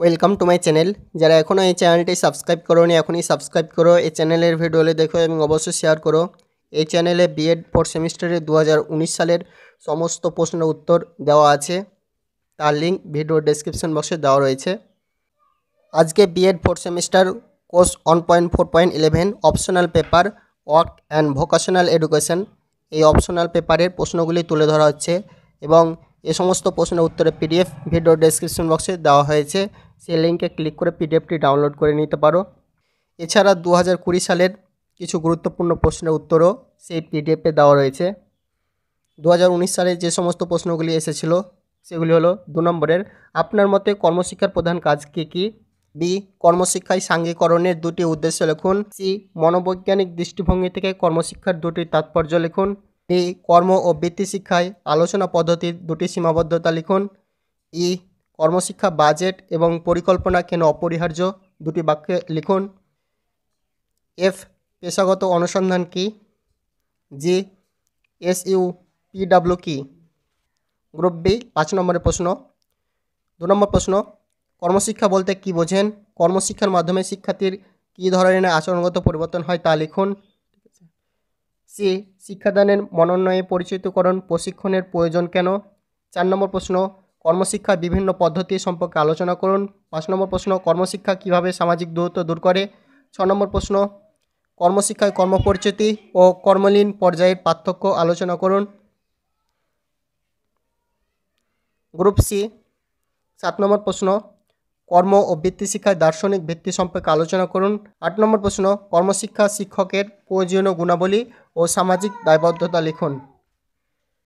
welcome to my channel যারা এখনও এই চ্যানেলটি সাবস্ক্রাইব করোনি এখনই সাবস্ক্রাইব করো এই চ্যানেলের ভিডিওলে দেখো এবং অবশ্যই শেয়ার করো এই চ্যানেলে বিএড ফোর সেমিস্টারে দু সালের সমস্ত প্রশ্নের উত্তর দেওয়া আছে তার লিঙ্ক ভিডিও ডেসক্রিপশন বক্সে দেওয়া রয়েছে আজকে B Ed four semester course one point four point eleven optional paper work and vocational education এই অপশনাল পেপারের প্রশ্নগুলি তুলে ধরা হচ্ছে এবং এ সমস্ত প্রশ্নের উত্তরে পিডিএফ ভিডিও ডেসক্রিপশন বক্সে দেওয়া হয়েছে সেই লিঙ্কে ক্লিক করে পিডিএফটি ডাউনলোড করে নিতে পারো এছাড়া দু হাজার সালের কিছু গুরুত্বপূর্ণ প্রশ্নের উত্তরও সেই পিডিএফে দেওয়া রয়েছে দু সালে যে সমস্ত প্রশ্নগুলি এসেছিল সেগুলি হলো দু নম্বরের আপনার মতে কর্মশিক্ষার প্রধান কাজ কী কী বি কর্মশিক্ষায় সাঙ্গীকরণের দুটি উদ্দেশ্য লিখুন সি মনোবৈজ্ঞানিক দৃষ্টিভঙ্গি থেকে কর্মশিক্ষার দুটি তাৎপর্য লিখুন ই কর্ম ও বৃত্তি শিক্ষায় আলোচনা পদ্ধতির দুটি সীমাবদ্ধতা লিখুন ই কর্মশিক্ষা বাজেট এবং পরিকল্পনা কেন অপরিহার্য দুটি বাক্যে লিখুন এফ পেশাগত অনুসন্ধান কি জি এস ইউ পিডাব্লিউ কি গ্রুপ বি পাঁচ নম্বরের প্রশ্ন দু নম্বর প্রশ্ন কর্মশিক্ষা বলতে কি বোঝেন কর্মশিক্ষার মাধ্যমে শিক্ষার্থীর কী ধরনের আচরণগত পরিবর্তন হয় তা লিখুন সি শিক্ষাদানের মনোন্নয়ে পরিচিতকরণ প্রশিক্ষণের প্রয়োজন কেন চার নম্বর প্রশ্ন কর্মশিক্ষা বিভিন্ন পদ্ধতি সম্পর্কে আলোচনা করুন পাঁচ নম্বর প্রশ্ন কর্মশিক্ষা কিভাবে সামাজিক দূরত্ব দূর করে ছ নম্বর প্রশ্ন কর্মশিক্ষায় কর্মপরিচিতি ও কর্মলীন পর্যায়ের পার্থক্য আলোচনা করুন গ্রুপ সি সাত নম্বর প্রশ্ন কর্ম ও শিক্ষায় দার্শনিক ভিত্তি সম্পর্কে আলোচনা করুন আট নম্বর প্রশ্ন কর্মশিক্ষা শিক্ষকের প্রয়োজনীয় গুণাবলী ও সামাজিক দায়বদ্ধতা লিখুন